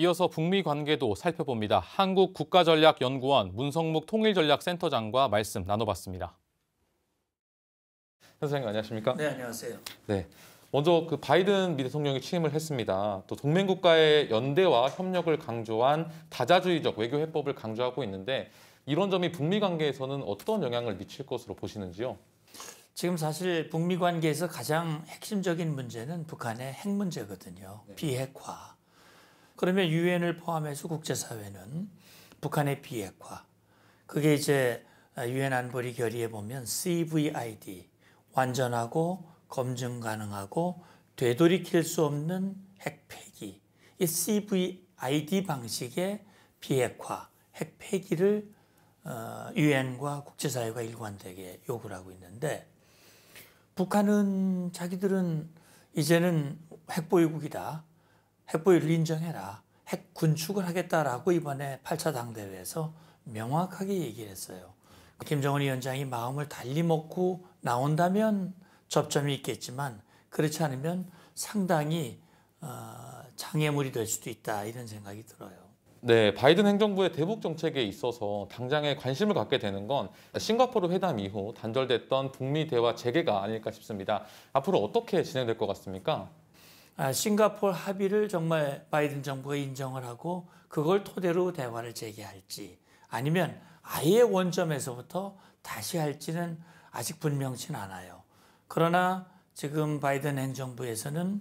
이어서 북미 관계도 살펴봅니다. 한국 국가전략연구원 문성묵 통일전략센터장과 말씀 나눠봤습니다. 선생님 안녕하십니까? 네, 안녕하세요. 네. 먼저 그 바이든 미 대통령이 취임을 했습니다. 또 동맹국가의 연대와 협력을 강조한 다자주의적 외교 해법을 강조하고 있는데 이런 점이 북미 관계에서는 어떤 영향을 미칠 것으로 보시는지요? 지금 사실 북미 관계에서 가장 핵심적인 문제는 북한의 핵 문제거든요. 네. 비핵화. 그러면 유엔을 포함해서 국제사회는 북한의 비핵화 그게 이제 유엔 안보리 결의에 보면 CVID 완전하고 검증 가능하고 되돌이킬 수 없는 핵폐기 이 CVID 방식의 비핵화 핵폐기를 어, 유엔과 국제사회가 일관되게 요구를 하고 있는데 북한은 자기들은 이제는 핵보유국이다. 핵보유를 인정해라. 핵 군축을 하겠다라고 이번에 8차 당대회에서 명확하게 얘기를 했어요. 김정은 위원장이 마음을 달리 먹고 나온다면 접점이 있겠지만 그렇지 않으면 상당히 어, 장애물이 될 수도 있다 이런 생각이 들어요. 네, 바이든 행정부의 대북 정책에 있어서 당장에 관심을 갖게 되는 건 싱가포르 회담 이후 단절됐던 북미 대화 재개가 아닐까 싶습니다. 앞으로 어떻게 진행될 것 같습니까? 아, 싱가폴 합의를 정말 바이든 정부가 인정을 하고 그걸 토대로 대화를 재개할지 아니면 아예 원점에서부터 다시 할지는 아직 분명치 않아요. 그러나 지금 바이든 행정부에서는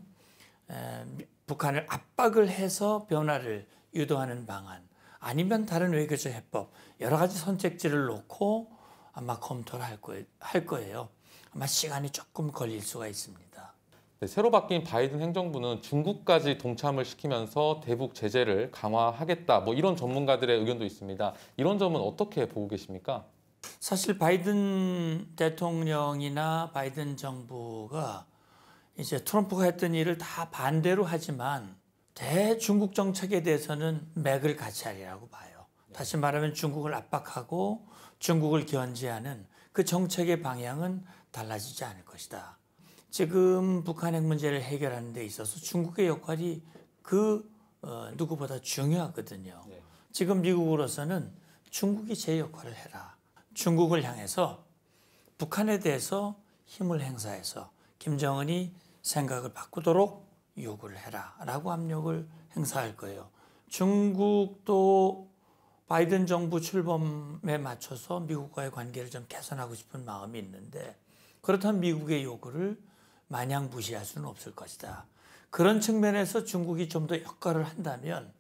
북한을 압박을 해서 변화를 유도하는 방안 아니면 다른 외교적 해법 여러 가지 선택지를 놓고 아마 검토를 할 거예요. 아마 시간이 조금 걸릴 수가 있습니다. 네, 새로 바뀐 바이든 행정부는 중국까지 동참을 시키면서 대북 제재를 강화하겠다. 뭐 이런 전문가들의 의견도 있습니다. 이런 점은 어떻게 보고 계십니까? 사실 바이든 대통령이나 바이든 정부가 이제 트럼프가 했던 일을 다 반대로 하지만 대중국 정책에 대해서는 맥을 같이 하리라고 봐요. 다시 말하면 중국을 압박하고 중국을 견제하는 그 정책의 방향은 달라지지 않을 것이다. 지금 북한 핵 문제를 해결하는 데 있어서 중국의 역할이 그 어, 누구보다 중요하거든요. 네. 지금 미국으로서는 중국이 제 역할을 해라. 중국을 향해서 북한에 대해서 힘을 행사해서 김정은이 생각을 바꾸도록 요구를 해라. 라고 압력을 행사할 거예요. 중국도 바이든 정부 출범에 맞춰서 미국과의 관계를 좀 개선하고 싶은 마음이 있는데 그렇다면 미국의 요구를 마냥 무시할 수는 없을 것이다. 그런 측면에서 중국이 좀 더 역할을 한다면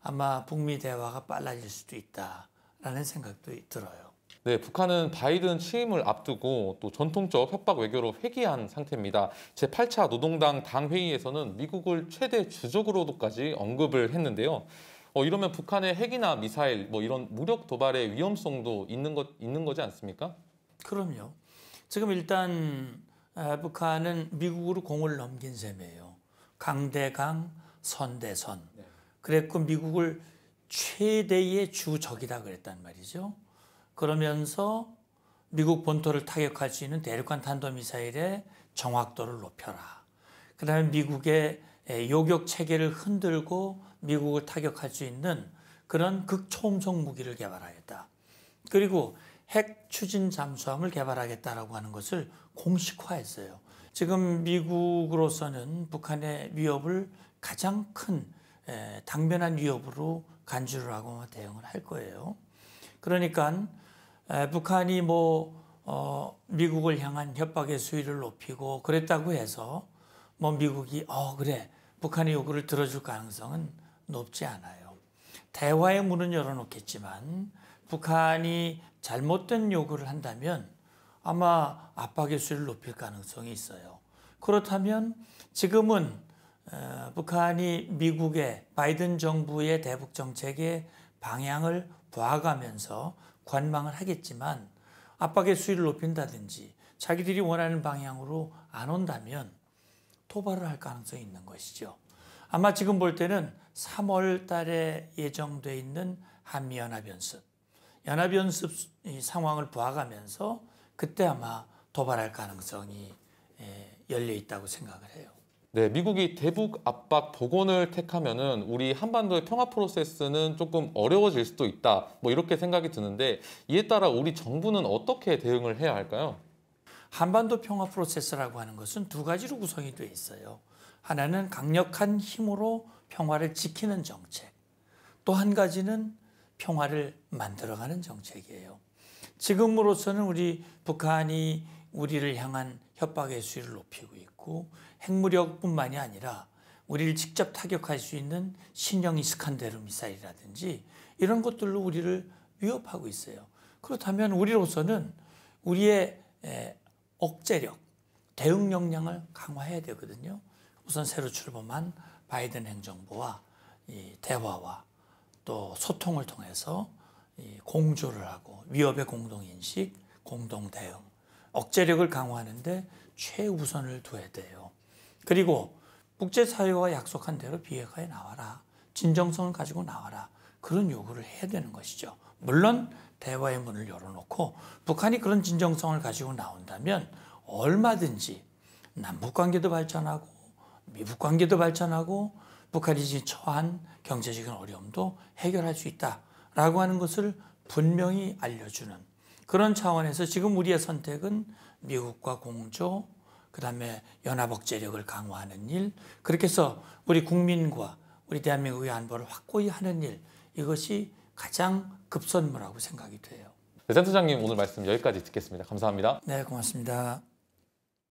아마 북미 대화가 빨라질 수도 있다라는 생각도 들어요. 네, 북한은 바이든 취임을 앞두고 또 전통적 협박 외교로 회귀한 상태입니다. 제8차 노동당 당회의에서는 미국을 최대 주적으로도까지 언급을 했는데요. 어, 이러면 북한의 핵이나 미사일 뭐 이런 무력 도발의 위험성도 있는 것 있는 거지 않습니까? 그럼요. 지금 일단 북한은 미국으로 공을 넘긴 셈이에요. 강대강, 선대선. 네. 그랬고 미국을 최대의 주적이다 그랬단 말이죠. 그러면서 미국 본토를 타격할 수 있는 대륙간 탄도미사일의 정확도를 높여라. 그 다음에 미국의 요격 체계를 흔들고 미국을 타격할 수 있는 그런 극초음속 무기를 개발하였다. 그리고 핵 추진 잠수함을 개발하겠다라고 하는 것을 공식화했어요. 지금 미국으로서는 북한의 위협을 가장 큰 당면한 위협으로 간주를 하고 대응을 할 거예요. 그러니까 북한이 뭐 어, 미국을 향한 협박의 수위를 높이고 그랬다고 해서 뭐 미국이 어 그래 북한의 요구를 들어줄 가능성은 높지 않아요. 대화의 문은 열어놓겠지만 북한이 잘못된 요구를 한다면 아마 압박의 수위를 높일 가능성이 있어요. 그렇다면 지금은 어, 북한이 미국의 바이든 정부의 대북 정책의 방향을 보아가면서 관망을 하겠지만 압박의 수위를 높인다든지 자기들이 원하는 방향으로 안 온다면 토발을 할 가능성이 있는 것이죠. 아마 지금 볼 때는 3월 달에 예정돼 있는 한미연합연습 연합연습 상황을 부아가면서 그때 아마 도발할 가능성이 예, 열려 있다고 생각을 해요. 네, 미국이 대북 압박 복원을 택하면은 우리 한반도의 평화 프로세스는 조금 어려워질 수도 있다. 뭐 이렇게 생각이 드는데 이에 따라 우리 정부는 어떻게 대응을 해야 할까요? 한반도 평화 프로세스라고 하는 것은 두 가지로 구성이 돼 있어요. 하나는 강력한 힘으로 평화를 지키는 정책. 또 한 가지는 평화를 만들어가는 정책이에요. 지금으로서는 우리 북한이 우리를 향한 협박의 수위를 높이고 있고 핵무력뿐만이 아니라 우리를 직접 타격할 수 있는 신형 이스칸데르 미사일이라든지 이런 것들로 우리를 위협하고 있어요. 그렇다면 우리로서는 우리의 억제력, 대응 역량을 강화해야 되거든요. 우선 새로 출범한 바이든 행정부와 대화와 또 소통을 통해서 공조를 하고 위협의 공동인식, 공동대응, 억제력을 강화하는데 최우선을 두어야 돼요. 그리고 국제사회와 약속한 대로 비핵화에 나와라. 진정성을 가지고 나와라. 그런 요구를 해야 되는 것이죠. 물론 대화의 문을 열어놓고 북한이 그런 진정성을 가지고 나온다면 얼마든지 남북 관계도 발전하고 미북 관계도 발전하고 북한이 지금 처한 경제적인 어려움도 해결할 수 있다라고 하는 것을 분명히 알려주는 그런 차원에서 지금 우리의 선택은 미국과 공조, 그 다음에 연합억제력을 강화하는 일, 그렇게 해서 우리 국민과 우리 대한민국의 안보를 확고히 하는 일, 이것이 가장 급선무라고 생각이 돼요. 네, 센터장님 오늘 말씀 여기까지 듣겠습니다. 감사합니다. 네, 고맙습니다.